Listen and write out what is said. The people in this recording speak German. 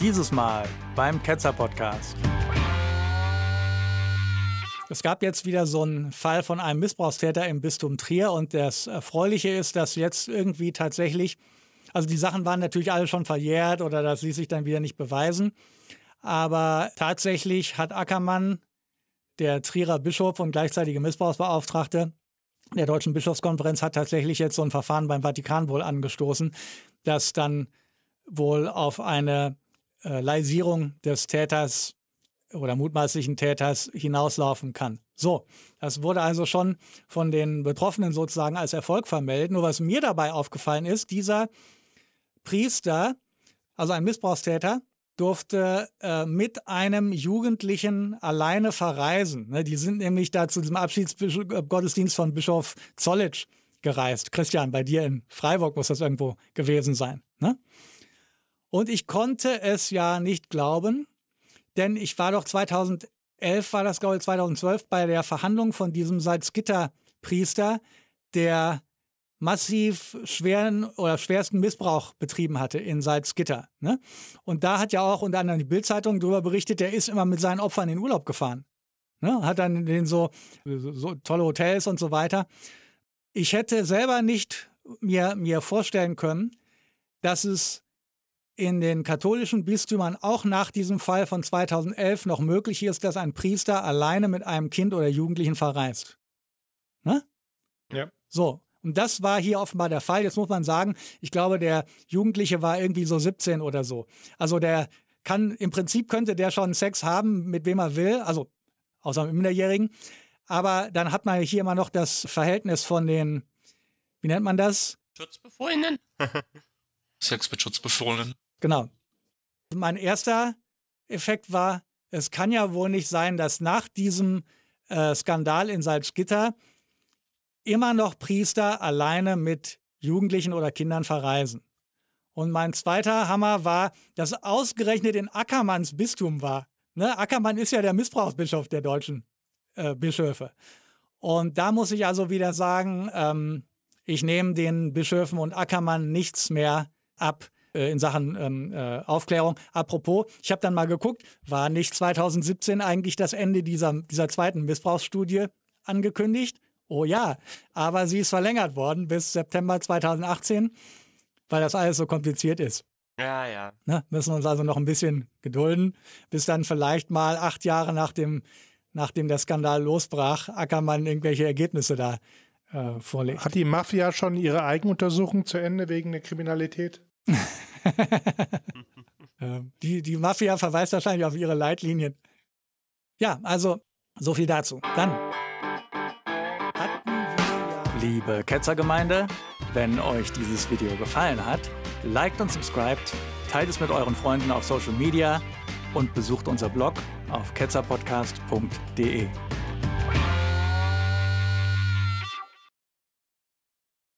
Dieses Mal beim Ketzer Podcast. Es gab jetzt wieder so einen Fall von einem Missbrauchstäter im Bistum Trier und das Erfreuliche ist, dass jetzt irgendwie tatsächlich, also die Sachen waren natürlich alle schon verjährt oder das ließ sich dann wieder nicht beweisen, aber tatsächlich hat Ackermann, der Trierer Bischof und gleichzeitige Missbrauchsbeauftragte der Deutschen Bischofskonferenz, hat tatsächlich jetzt so ein Verfahren beim Vatikan wohl angestoßen, das dann wohl auf eine äh, Laisierung des Täters oder mutmaßlichen Täters hinauslaufen kann. So, das wurde also schon von den Betroffenen sozusagen als Erfolg vermeldet. Nur was mir dabei aufgefallen ist, dieser Priester, also ein Missbrauchstäter, durfte äh, mit einem Jugendlichen alleine verreisen. Ne, die sind nämlich da zu diesem Abschiedsgottesdienst von Bischof Zollitsch gereist. Christian, bei dir in Freiburg muss das irgendwo gewesen sein. Ne? Und ich konnte es ja nicht glauben, denn ich war doch 2011, war das glaube ich 2012, bei der Verhandlung von diesem Salzgitter-Priester, der massiv schweren oder schwersten Missbrauch betrieben hatte in Salzgitter. Ne? Und da hat ja auch unter anderem die Bildzeitung darüber berichtet, der ist immer mit seinen Opfern in den Urlaub gefahren. Ne? Hat dann den so, so tolle Hotels und so weiter. Ich hätte selber nicht mir, mir vorstellen können, dass es in den katholischen Bistümern auch nach diesem Fall von 2011 noch möglich ist, dass ein Priester alleine mit einem Kind oder Jugendlichen verreist. Ne? Ja. So. Und das war hier offenbar der Fall. Jetzt muss man sagen, ich glaube, der Jugendliche war irgendwie so 17 oder so. Also der kann, im Prinzip könnte der schon Sex haben, mit wem er will, also außer mit Minderjährigen. Aber dann hat man hier immer noch das Verhältnis von den, wie nennt man das? Schutzbefohlenen. Sex mit Schutzbefohlenen. Genau. Mein erster Effekt war, es kann ja wohl nicht sein, dass nach diesem äh, Skandal in Salzgitter immer noch Priester alleine mit Jugendlichen oder Kindern verreisen. Und mein zweiter Hammer war, dass ausgerechnet in Ackermanns Bistum war. Ne? Ackermann ist ja der Missbrauchsbischof der deutschen äh, Bischöfe. Und da muss ich also wieder sagen, ähm, ich nehme den Bischöfen und Ackermann nichts mehr ab äh, in Sachen ähm, äh, Aufklärung. Apropos, ich habe dann mal geguckt, war nicht 2017 eigentlich das Ende dieser, dieser zweiten Missbrauchsstudie angekündigt? Oh ja, aber sie ist verlängert worden bis September 2018, weil das alles so kompliziert ist. Ja, ja. Ne? Müssen uns also noch ein bisschen gedulden, bis dann vielleicht mal acht Jahre nach dem, nachdem der Skandal losbrach, Ackermann irgendwelche Ergebnisse da äh, vorlegt. Hat die Mafia schon ihre Eigenuntersuchung zu Ende wegen der Kriminalität? Ähm, die, die Mafia verweist wahrscheinlich auf ihre Leitlinien. Ja, also so viel dazu. Dann Liebe Ketzergemeinde, wenn euch dieses Video gefallen hat, liked und subscribed, teilt es mit euren Freunden auf Social Media und besucht unser Blog auf ketzerpodcast.de.